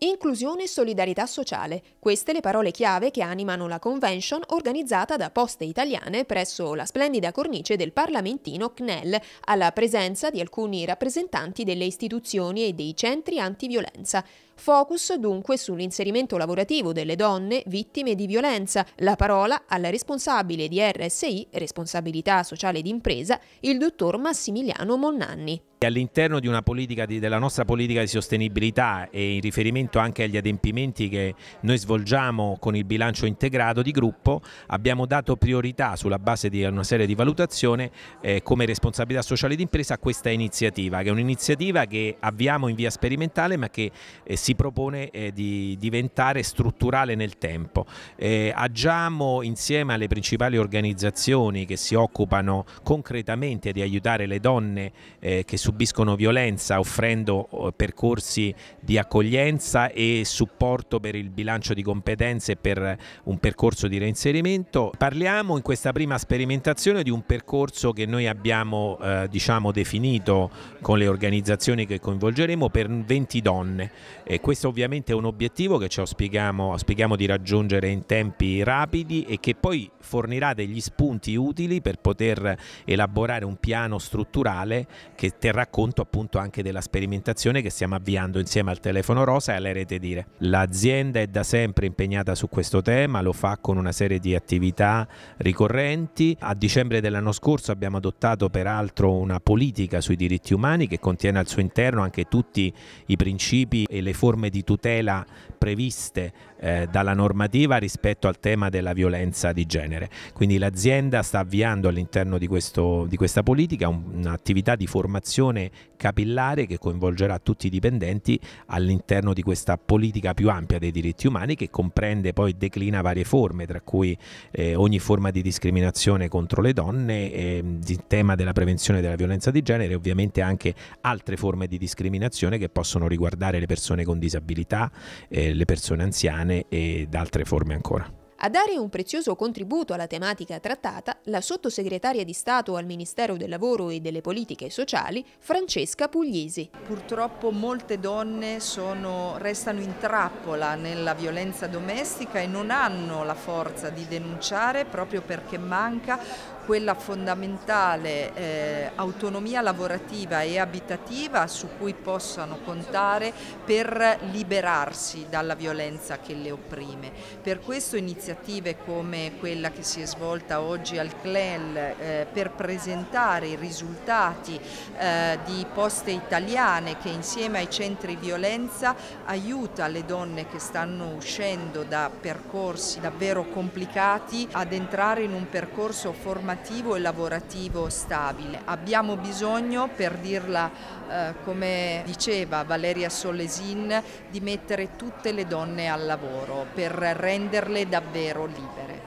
Inclusione e solidarietà sociale, queste le parole chiave che animano la convention organizzata da Poste Italiane presso la splendida cornice del parlamentino CNEL, alla presenza di alcuni rappresentanti delle istituzioni e dei centri antiviolenza. Focus dunque sull'inserimento lavorativo delle donne vittime di violenza, la parola alla responsabile di RSI, responsabilità sociale d'impresa, il dottor Massimiliano Monnanni. All'interno della nostra politica di sostenibilità e in riferimento riferimento anche agli adempimenti che noi svolgiamo con il bilancio integrato di gruppo, abbiamo dato priorità sulla base di una serie di valutazioni eh, come responsabilità sociale d'impresa a questa iniziativa, che è un'iniziativa che avviamo in via sperimentale ma che eh, si propone eh, di diventare strutturale nel tempo. Eh, agiamo insieme alle principali organizzazioni che si occupano concretamente di aiutare le donne eh, che subiscono violenza offrendo oh, percorsi di accoglienza accoglienza e supporto per il bilancio di competenze e per un percorso di reinserimento. Parliamo in questa prima sperimentazione di un percorso che noi abbiamo eh, diciamo, definito con le organizzazioni che coinvolgeremo per 20 donne e questo ovviamente è un obiettivo che ci auspichiamo, auspichiamo di raggiungere in tempi rapidi e che poi fornirà degli spunti utili per poter elaborare un piano strutturale che terrà conto appunto anche della sperimentazione che stiamo avviando insieme al telefono rosa e alle Valerete dire. L'azienda è da sempre impegnata su questo tema, lo fa con una serie di attività ricorrenti. A dicembre dell'anno scorso abbiamo adottato peraltro una politica sui diritti umani che contiene al suo interno anche tutti i principi e le forme di tutela previste eh, dalla normativa rispetto al tema della violenza di genere. Quindi l'azienda sta avviando all'interno di, di, questa politica un'attività di formazione capillare che coinvolgerà tutti i dipendenti all'interno di questa questa politica più ampia dei diritti umani che comprende poi declina varie forme, tra cui eh, ogni forma di discriminazione contro le donne, eh, il tema della prevenzione della violenza di genere e ovviamente anche altre forme di discriminazione che possono riguardare le persone con disabilità, eh, le persone anziane ed altre forme ancora. A dare un prezioso contributo alla tematica trattata, la sottosegretaria di Stato al Ministero del Lavoro e delle Politiche Sociali, Francesca Puglisi. Purtroppo molte donne sono, restano in trappola nella violenza domestica e non hanno la forza di denunciare proprio perché manca quella fondamentale eh, autonomia lavorativa e abitativa su cui possano contare per liberarsi dalla violenza che le opprime. Per questo iniziamo iniziative come quella che si è svolta oggi al CLEL eh, per presentare i risultati eh, di poste italiane che insieme ai centri violenza aiuta le donne che stanno uscendo da percorsi davvero complicati ad entrare in un percorso formativo e lavorativo stabile. Abbiamo bisogno, per dirla eh, come diceva Valeria Solesin, di mettere tutte le donne al lavoro per renderle davvero davvero libere.